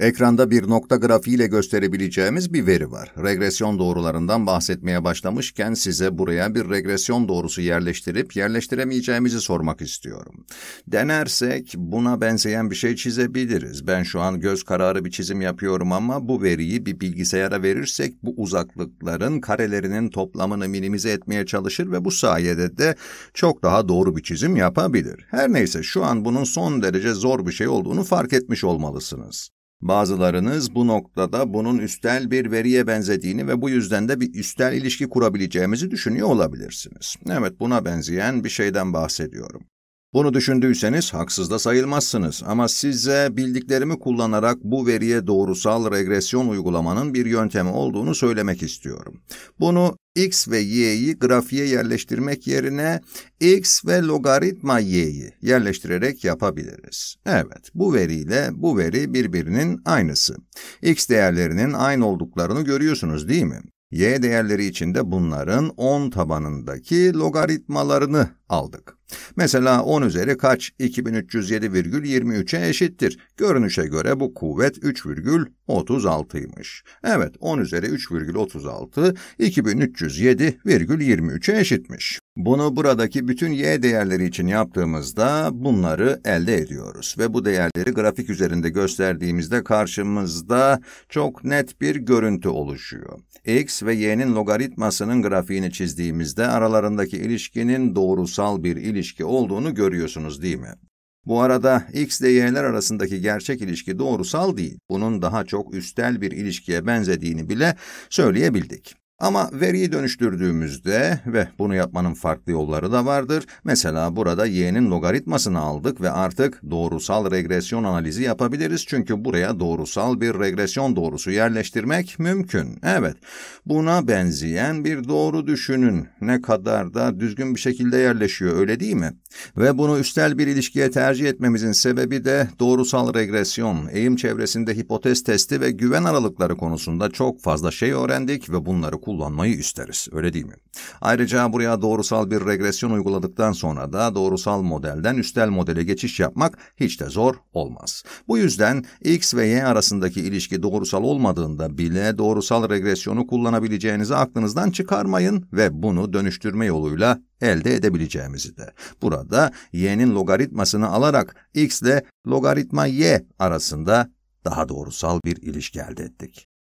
Ekranda bir nokta grafiğiyle gösterebileceğimiz bir veri var. Regresyon doğrularından bahsetmeye başlamışken size buraya bir regresyon doğrusu yerleştirip yerleştiremeyeceğimizi sormak istiyorum. Denersek buna benzeyen bir şey çizebiliriz. Ben şu an göz kararı bir çizim yapıyorum ama bu veriyi bir bilgisayara verirsek bu uzaklıkların karelerinin toplamını minimize etmeye çalışır ve bu sayede de çok daha doğru bir çizim yapabilir. Her neyse şu an bunun son derece zor bir şey olduğunu fark etmiş olmalısınız. Bazılarınız bu noktada bunun üstel bir veriye benzediğini ve bu yüzden de bir üstel ilişki kurabileceğimizi düşünüyor olabilirsiniz. Evet buna benzeyen bir şeyden bahsediyorum. Bunu düşündüyseniz haksız da sayılmazsınız ama size bildiklerimi kullanarak bu veriye doğrusal regresyon uygulamanın bir yöntemi olduğunu söylemek istiyorum. Bunu x ve y'yi grafiğe yerleştirmek yerine x ve logaritma y'yi yerleştirerek yapabiliriz. Evet, bu veriyle bu veri birbirinin aynısı. x değerlerinin aynı olduklarını görüyorsunuz değil mi? y değerleri için de bunların 10 tabanındaki logaritmalarını aldık. Mesela 10 üzeri kaç? 2307,23'e eşittir. Görünüşe göre bu kuvvet 3,36'ymış. Evet 10 üzeri 3,36 2307,23'e eşitmiş. Bunu buradaki bütün y değerleri için yaptığımızda bunları elde ediyoruz ve bu değerleri grafik üzerinde gösterdiğimizde karşımızda çok net bir görüntü oluşuyor. x ve y'nin logaritmasının grafiğini çizdiğimizde aralarındaki ilişkinin doğrusal bir ilişki olduğunu görüyorsunuz değil mi? Bu arada x ile y'ler arasındaki gerçek ilişki doğrusal değil, bunun daha çok üstel bir ilişkiye benzediğini bile söyleyebildik. Ama veriyi dönüştürdüğümüzde ve bunu yapmanın farklı yolları da vardır. Mesela burada y'nin logaritmasını aldık ve artık doğrusal regresyon analizi yapabiliriz. Çünkü buraya doğrusal bir regresyon doğrusu yerleştirmek mümkün. Evet, buna benzeyen bir doğru düşünün. Ne kadar da düzgün bir şekilde yerleşiyor öyle değil mi? Ve bunu üstel bir ilişkiye tercih etmemizin sebebi de doğrusal regresyon, eğim çevresinde hipotez testi ve güven aralıkları konusunda çok fazla şey öğrendik ve bunları kullanıyoruz kullanmayı isteriz. Öyle değil mi? Ayrıca buraya doğrusal bir regresyon uyguladıktan sonra da doğrusal modelden üstel modele geçiş yapmak hiç de zor olmaz. Bu yüzden x ve y arasındaki ilişki doğrusal olmadığında bile doğrusal regresyonu kullanabileceğinizi aklınızdan çıkarmayın ve bunu dönüştürme yoluyla elde edebileceğimizi de. Burada y'nin logaritmasını alarak x ile logaritma y arasında daha doğrusal bir ilişki elde ettik.